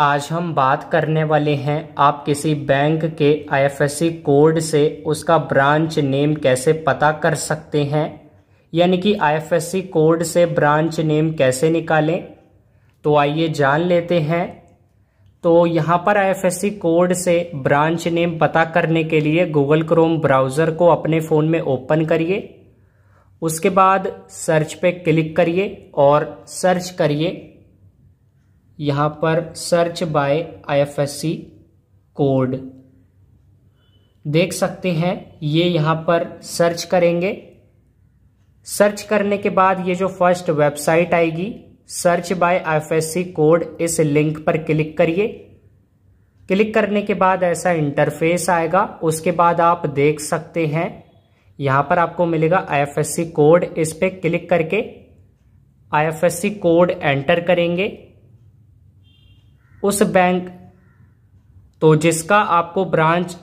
आज हम बात करने वाले हैं आप किसी बैंक के आईएफएससी कोड से उसका ब्रांच नेम कैसे पता कर सकते हैं यानी कि आईएफएससी कोड से ब्रांच नेम कैसे निकालें तो आइए जान लेते हैं तो यहाँ पर आईएफएससी कोड से ब्रांच नेम पता करने के लिए गूगल क्रोम ब्राउज़र को अपने फ़ोन में ओपन करिए उसके बाद सर्च पे क्लिक करिए और सर्च करिए यहाँ पर सर्च बाय आईएफएससी कोड देख सकते हैं ये यहाँ पर सर्च करेंगे सर्च करने के बाद ये जो फर्स्ट वेबसाइट आएगी सर्च बाय आईएफएससी कोड इस लिंक पर क्लिक करिए क्लिक करने के बाद ऐसा इंटरफेस आएगा उसके बाद आप देख सकते हैं यहाँ पर आपको मिलेगा आईएफएससी कोड इस पर क्लिक करके आईएफएससी कोड एंटर करेंगे उस बैंक तो जिसका आपको ब्रांच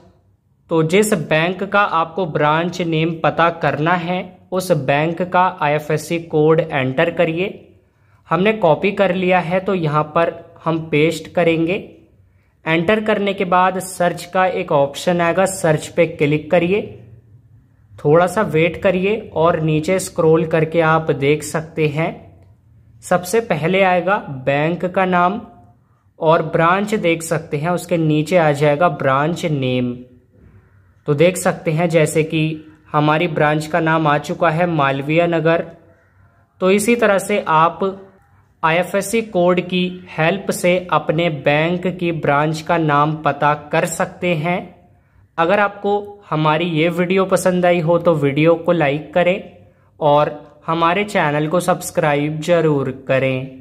तो जिस बैंक का आपको ब्रांच नेम पता करना है उस बैंक का आईएफएससी कोड एंटर करिए हमने कॉपी कर लिया है तो यहाँ पर हम पेस्ट करेंगे एंटर करने के बाद सर्च का एक ऑप्शन आएगा सर्च पे क्लिक करिए थोड़ा सा वेट करिए और नीचे स्क्रॉल करके आप देख सकते हैं सबसे पहले आएगा बैंक का नाम और ब्रांच देख सकते हैं उसके नीचे आ जाएगा ब्रांच नेम तो देख सकते हैं जैसे कि हमारी ब्रांच का नाम आ चुका है मालवीय नगर तो इसी तरह से आप आईएफएससी कोड की हेल्प से अपने बैंक की ब्रांच का नाम पता कर सकते हैं अगर आपको हमारी ये वीडियो पसंद आई हो तो वीडियो को लाइक करें और हमारे चैनल को सब्सक्राइब जरूर करें